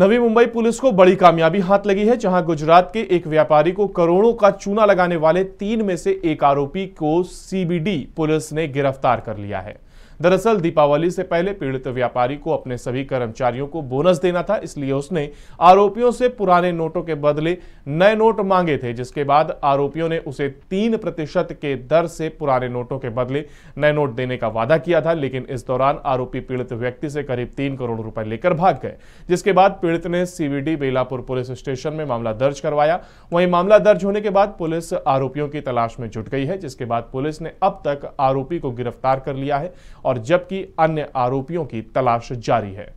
नवी Mumbai police को बड़ी कामयाबी हाथ लगी है जहां गुजरात के एक व्यापारी को करोड़ों का चूना लगाने वाले तीन में से एक आरोपी को सीबीडी पुलिस ने गिरफ्तार कर लिया है दरअसल दीपावली से पहले पीड़ित व्यापारी को अपने सभी कर्मचारियों को बोनस देना था इसलिए उसने आरोपियों से पुराने नोटों के बदले नए नोट मांगे थे जिसके बाद आरोपियों ने उसे तीन प्रतिशत के दर से पुराने नोटों के बदले नए नोट देने का वादा किया था लेकिन इस दौरान आरोपी पीड़ित व्यक्ति से करीब तीन करोड़ रुपए लेकर भाग गए जिसके बाद पीड़ित ने सीबीडी बेलापुर पुलिस स्टेशन में मामला दर्ज करवाया वहीं मामला दर्ज होने के बाद पुलिस आरोपियों की तलाश में जुट गई है जिसके बाद पुलिस ने अब तक आरोपी को गिरफ्तार कर लिया है और जबकि अन्य आरोपियों की तलाश जारी है